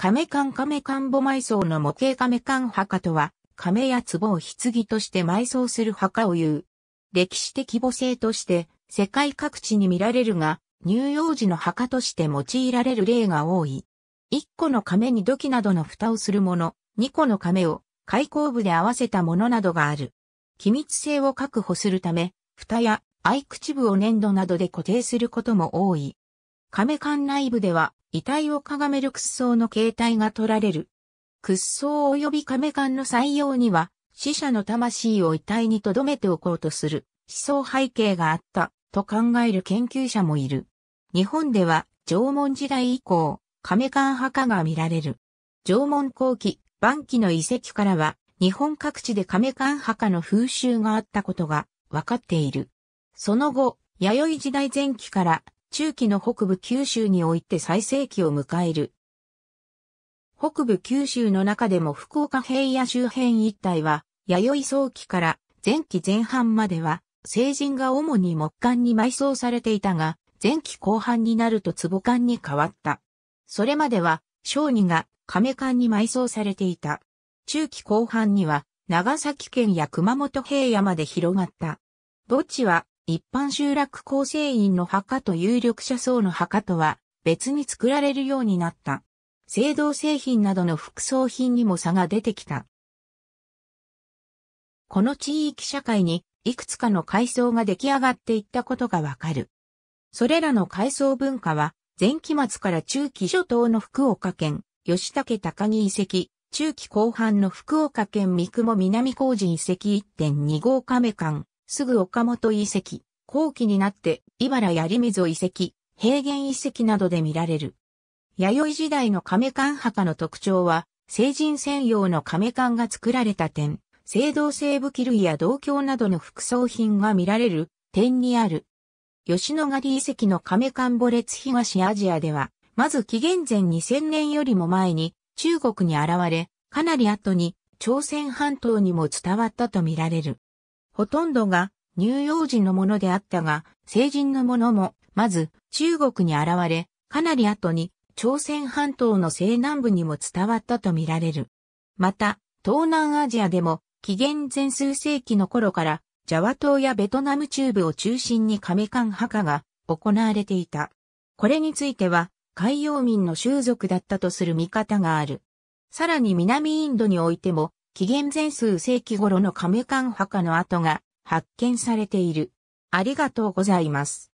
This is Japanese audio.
亀缶亀缶母埋葬の模型亀缶墓とは、亀や壺を棺として埋葬する墓を言う。歴史的母性として、世界各地に見られるが、乳幼児の墓として用いられる例が多い。1個の亀に土器などの蓋をするもの、2個の亀を開口部で合わせたものなどがある。機密性を確保するため、蓋や合口部を粘土などで固定することも多い。亀館内部では、遺体をかがめる屈葬の形態が取られる。屈葬及び亀缶の採用には、死者の魂を遺体に留めておこうとする思想背景があったと考える研究者もいる。日本では縄文時代以降、亀缶墓が見られる。縄文後期、晩期の遺跡からは、日本各地で亀缶墓の風習があったことが分かっている。その後、弥生時代前期から中期の北部九州において最盛期を迎える。北部九州の中でも福岡平野周辺一帯は、弥生早期から前期前半までは、成人が主に木管に埋葬されていたが、前期後半になると壺管に変わった。それまでは、小児が亀管に埋葬されていた。中期後半には、長崎県や熊本平野まで広がった。墓地は一般集落構成員の墓と有力者層の墓とは別に作られるようになった。青銅製品などの副葬品にも差が出てきた。この地域社会にいくつかの階層が出来上がっていったことがわかる。それらの階層文化は前期末から中期初頭の福岡県、吉武高木遺跡、中期後半の福岡県三雲南工事遺跡1.2号亀館、すぐ岡本遺跡、後期になって茨槍溝遺跡、平原遺跡などで見られる。弥生時代の亀缶墓の特徴は、成人専用の亀缶が作られた点、青銅製武器類や銅鏡などの副葬品が見られる点にある。吉野ヶ里遺跡の亀缶墓列東アジアでは、まず紀元前2000年よりも前に中国に現れ、かなり後に朝鮮半島にも伝わったと見られる。ほとんどが乳幼児のものであったが、成人のものも、まず中国に現れ、かなり後に朝鮮半島の西南部にも伝わったとみられる。また、東南アジアでも、紀元前数世紀の頃から、ジャワ島やベトナム中部を中心に亀ン墓が行われていた。これについては、海洋民の習俗だったとする見方がある。さらに南インドにおいても、紀元前数世紀頃のカメカン墓の跡が発見されている。ありがとうございます。